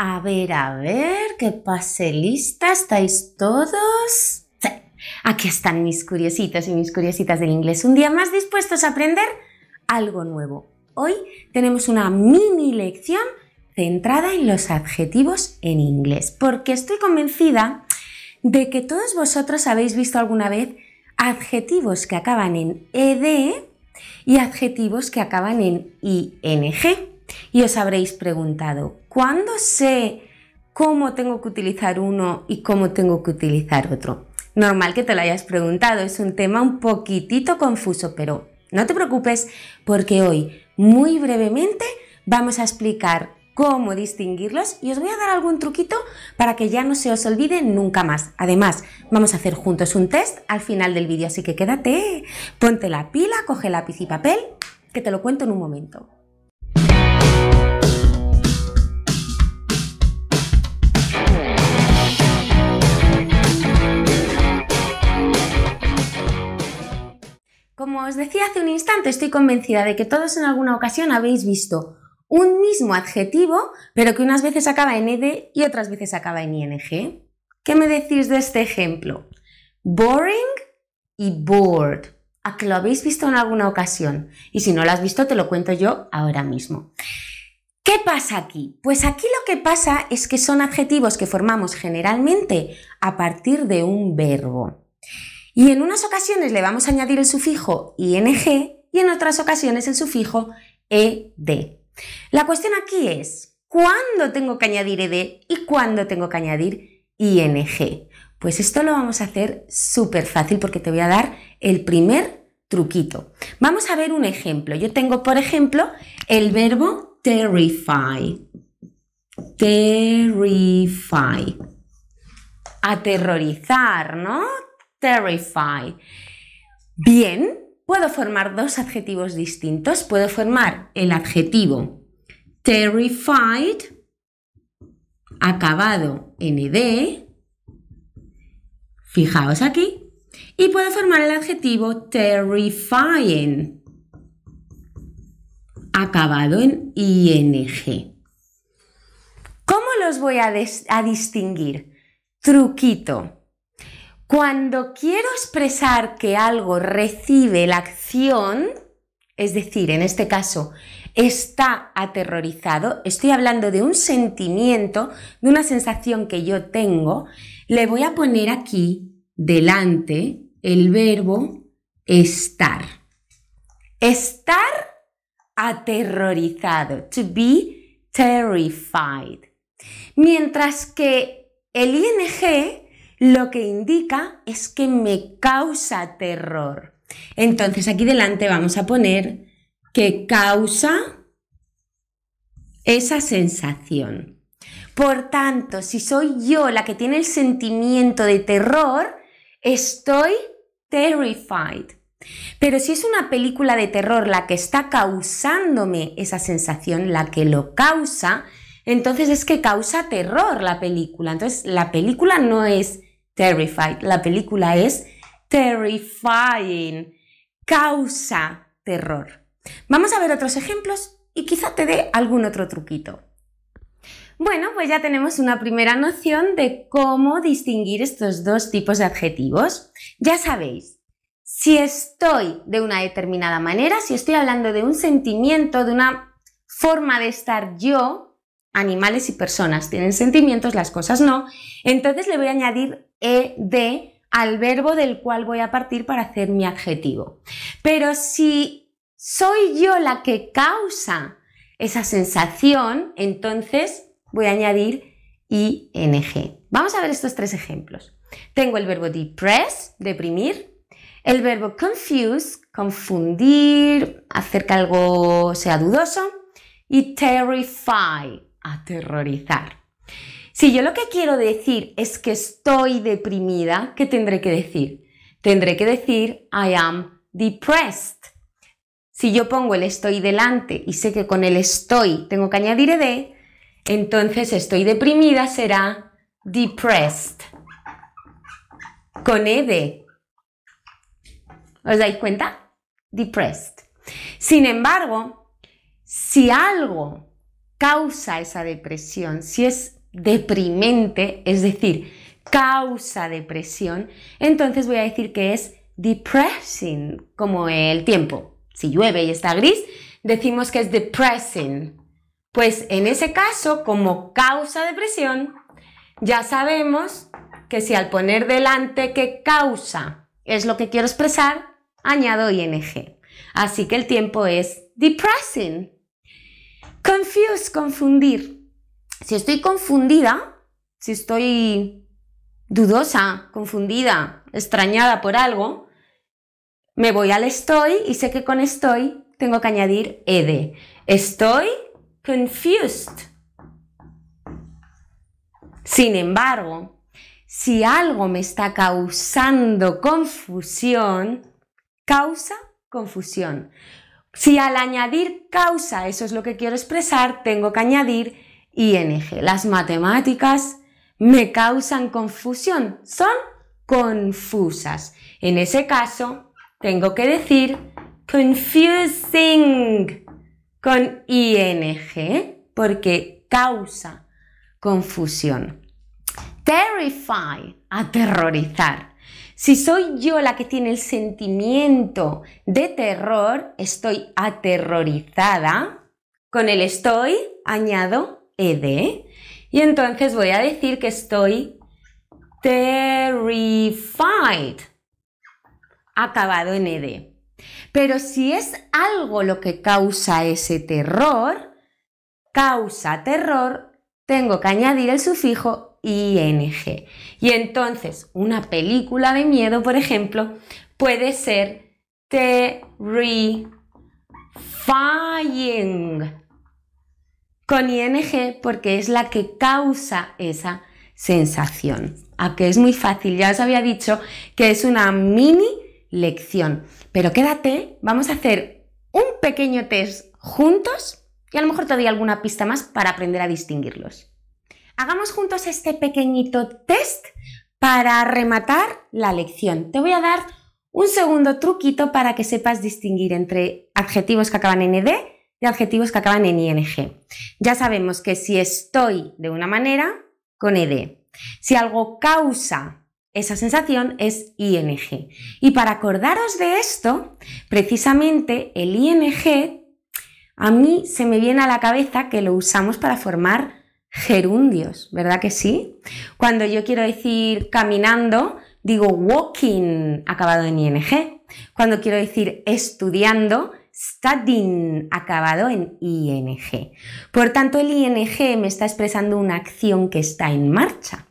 A ver, a ver, ¿qué pase lista, ¿estáis todos? Aquí están mis curiositos y mis curiositas del inglés, un día más dispuestos a aprender algo nuevo. Hoy tenemos una mini lección centrada en los adjetivos en inglés, porque estoy convencida de que todos vosotros habéis visto alguna vez adjetivos que acaban en ed y adjetivos que acaban en ing. Y os habréis preguntado, ¿cuándo sé cómo tengo que utilizar uno y cómo tengo que utilizar otro? Normal que te lo hayas preguntado, es un tema un poquitito confuso, pero no te preocupes porque hoy, muy brevemente, vamos a explicar cómo distinguirlos y os voy a dar algún truquito para que ya no se os olvide nunca más. Además, vamos a hacer juntos un test al final del vídeo, así que quédate, ponte la pila, coge lápiz y papel, que te lo cuento en un momento. Como os decía hace un instante, estoy convencida de que todos en alguna ocasión habéis visto un mismo adjetivo, pero que unas veces acaba en ed y otras veces acaba en ing. ¿Qué me decís de este ejemplo? Boring y bored. ¿A que lo habéis visto en alguna ocasión? Y si no lo has visto, te lo cuento yo ahora mismo. ¿Qué pasa aquí? Pues aquí lo que pasa es que son adjetivos que formamos generalmente a partir de un verbo. Y en unas ocasiones le vamos a añadir el sufijo ing y en otras ocasiones el sufijo ed. La cuestión aquí es, ¿cuándo tengo que añadir ed y cuándo tengo que añadir ing? Pues esto lo vamos a hacer súper fácil porque te voy a dar el primer truquito. Vamos a ver un ejemplo. Yo tengo, por ejemplo, el verbo terrify. Terrify. Aterrorizar, ¿no? terrified. Bien, puedo formar dos adjetivos distintos. Puedo formar el adjetivo terrified, acabado en ed, fijaos aquí, y puedo formar el adjetivo terrifying, acabado en ing. ¿Cómo los voy a distinguir? Truquito. Cuando quiero expresar que algo recibe la acción, es decir, en este caso, está aterrorizado, estoy hablando de un sentimiento, de una sensación que yo tengo, le voy a poner aquí delante el verbo estar. Estar aterrorizado, to be terrified. Mientras que el ING lo que indica es que me causa terror. Entonces aquí delante vamos a poner que causa esa sensación. Por tanto, si soy yo la que tiene el sentimiento de terror, estoy terrified. Pero si es una película de terror la que está causándome esa sensación, la que lo causa, entonces es que causa terror la película. Entonces la película no es terrified. La película es terrifying, causa terror. Vamos a ver otros ejemplos y quizá te dé algún otro truquito. Bueno, pues ya tenemos una primera noción de cómo distinguir estos dos tipos de adjetivos. Ya sabéis, si estoy de una determinada manera, si estoy hablando de un sentimiento, de una forma de estar yo, animales y personas tienen sentimientos, las cosas no, entonces le voy a añadir de al verbo del cual voy a partir para hacer mi adjetivo. Pero si soy yo la que causa esa sensación, entonces voy a añadir ing. Vamos a ver estos tres ejemplos. Tengo el verbo depress, deprimir, el verbo confuse, confundir, hacer que algo sea dudoso, y terrify, aterrorizar. Si yo lo que quiero decir es que estoy deprimida, ¿qué tendré que decir? Tendré que decir I am depressed. Si yo pongo el estoy delante y sé que con el estoy tengo que añadir ed, entonces estoy deprimida será depressed. Con ed. ¿Os dais cuenta? Depressed. Sin embargo, si algo causa esa depresión, si es deprimente, es decir, causa depresión, entonces voy a decir que es depressing, como el tiempo. Si llueve y está gris, decimos que es depressing. Pues en ese caso, como causa depresión, ya sabemos que si al poner delante que causa es lo que quiero expresar, añado ing. Así que el tiempo es depressing. Confuse, confundir si estoy confundida, si estoy dudosa, confundida, extrañada por algo, me voy al estoy y sé que con estoy tengo que añadir ed. Estoy confused. Sin embargo, si algo me está causando confusión, causa confusión. Si al añadir causa, eso es lo que quiero expresar, tengo que añadir las matemáticas me causan confusión, son confusas. En ese caso, tengo que decir confusing con ing porque causa confusión. Terrify, aterrorizar. Si soy yo la que tiene el sentimiento de terror, estoy aterrorizada, con el estoy añado ed. Y entonces voy a decir que estoy terrified, acabado en ed. Pero si es algo lo que causa ese terror, causa terror, tengo que añadir el sufijo ing. Y entonces, una película de miedo, por ejemplo, puede ser terrifying con ING porque es la que causa esa sensación. Aunque es muy fácil, ya os había dicho que es una mini lección. Pero quédate, vamos a hacer un pequeño test juntos y a lo mejor te doy alguna pista más para aprender a distinguirlos. Hagamos juntos este pequeñito test para rematar la lección. Te voy a dar un segundo truquito para que sepas distinguir entre adjetivos que acaban en ed de adjetivos que acaban en ing. Ya sabemos que si estoy de una manera, con ed. Si algo causa esa sensación es ing. Y para acordaros de esto, precisamente el ing a mí se me viene a la cabeza que lo usamos para formar gerundios, ¿verdad que sí? Cuando yo quiero decir caminando, digo walking acabado en ing. Cuando quiero decir estudiando, studying, acabado en ing. Por tanto, el ing me está expresando una acción que está en marcha,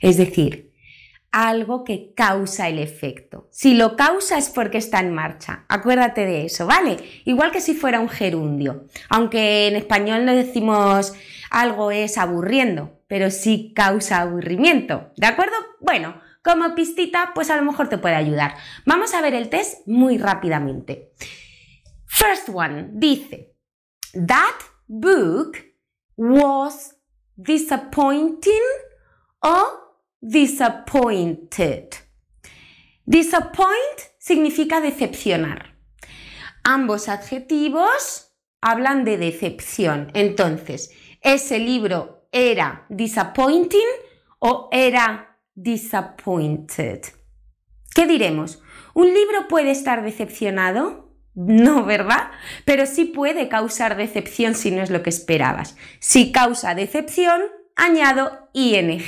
es decir, algo que causa el efecto. Si lo causa es porque está en marcha, acuérdate de eso, ¿vale? Igual que si fuera un gerundio, aunque en español no decimos algo es aburriendo, pero sí causa aburrimiento, ¿de acuerdo? Bueno, como pistita, pues a lo mejor te puede ayudar. Vamos a ver el test muy rápidamente. First one dice, that book was disappointing o disappointed. Disappoint significa decepcionar. Ambos adjetivos hablan de decepción. Entonces, ese libro era disappointing o era disappointed. ¿Qué diremos? ¿Un libro puede estar decepcionado? No, ¿verdad? Pero sí puede causar decepción si no es lo que esperabas. Si causa decepción, añado ing.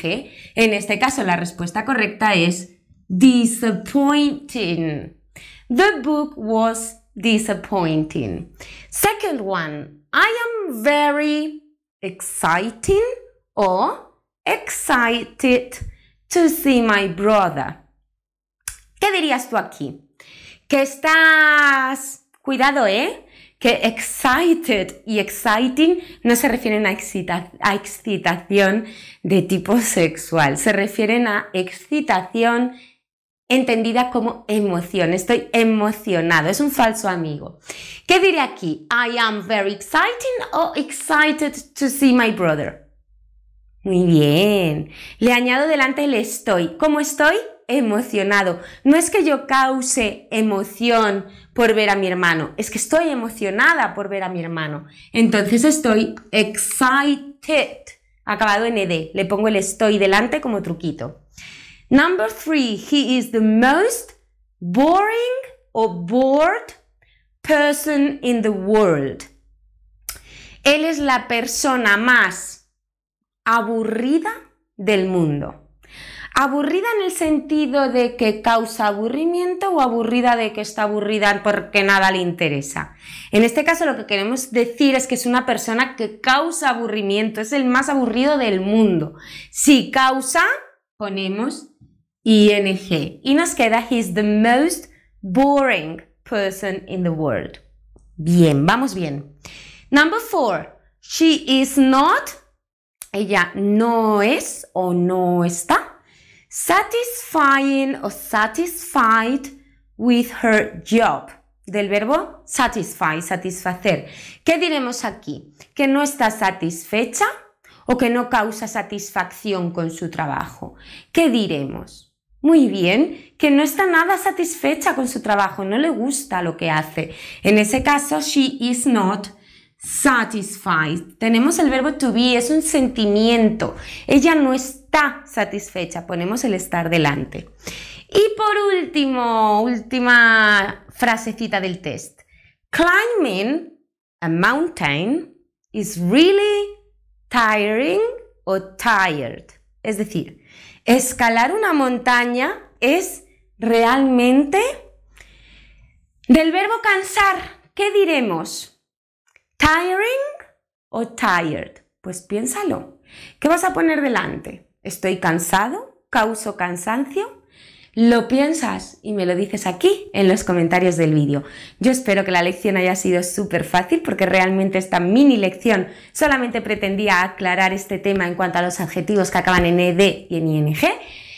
En este caso, la respuesta correcta es disappointing. The book was disappointing. Second one, I am very exciting o excited to see my brother. ¿Qué dirías tú aquí? que estás, cuidado, ¿eh? Que excited y exciting no se refieren a, excitación de tipo sexual, se refieren a excitación entendida como emoción. Estoy emocionado, es un falso amigo. ¿Qué diré aquí? I am very exciting o excited to see my brother. Muy bien. Le añado delante el estoy. ¿Cómo estoy? emocionado. No es que yo cause emoción por ver a mi hermano, es que estoy emocionada por ver a mi hermano. Entonces estoy excited, acabado en ed. Le pongo el estoy delante como truquito. Number three, he is the most boring or bored person in the world. Él es la persona más aburrida del mundo. ¿Aburrida en el sentido de que causa aburrimiento o aburrida de que está aburrida porque nada le interesa? En este caso lo que queremos decir es que es una persona que causa aburrimiento, es el más aburrido del mundo. Si causa, ponemos ing y nos queda he's the most boring person in the world. Bien, vamos bien. Number four, she is not, ella no es o no está satisfying o satisfied with her job. Del verbo satisfy, satisfacer. ¿Qué diremos aquí? Que no está satisfecha o que no causa satisfacción con su trabajo. ¿Qué diremos? Muy bien, que no está nada satisfecha con su trabajo, no le gusta lo que hace. En ese caso, she is not satisfied. Tenemos el verbo to be, es un sentimiento. Ella no está satisfecha, ponemos el estar delante. Y por último, última frasecita del test. Climbing a mountain is really tiring or tired. Es decir, escalar una montaña es realmente del verbo cansar. ¿Qué diremos? tiring o tired? Pues piénsalo. ¿Qué vas a poner delante? ¿Estoy cansado? ¿Causo cansancio? ¿Lo piensas? Y me lo dices aquí en los comentarios del vídeo. Yo espero que la lección haya sido súper fácil porque realmente esta mini lección solamente pretendía aclarar este tema en cuanto a los adjetivos que acaban en ed y en ing.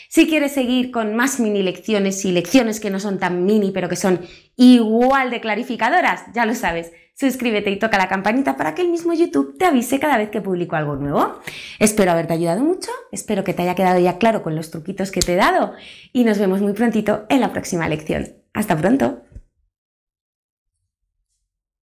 Si quieres seguir con más mini lecciones y lecciones que no son tan mini pero que son igual de clarificadoras, ya lo sabes, suscríbete y toca la campanita para que el mismo YouTube te avise cada vez que publico algo nuevo. Espero haberte ayudado mucho, espero que te haya quedado ya claro con los truquitos que te he dado y nos vemos muy prontito en la próxima lección. Hasta pronto.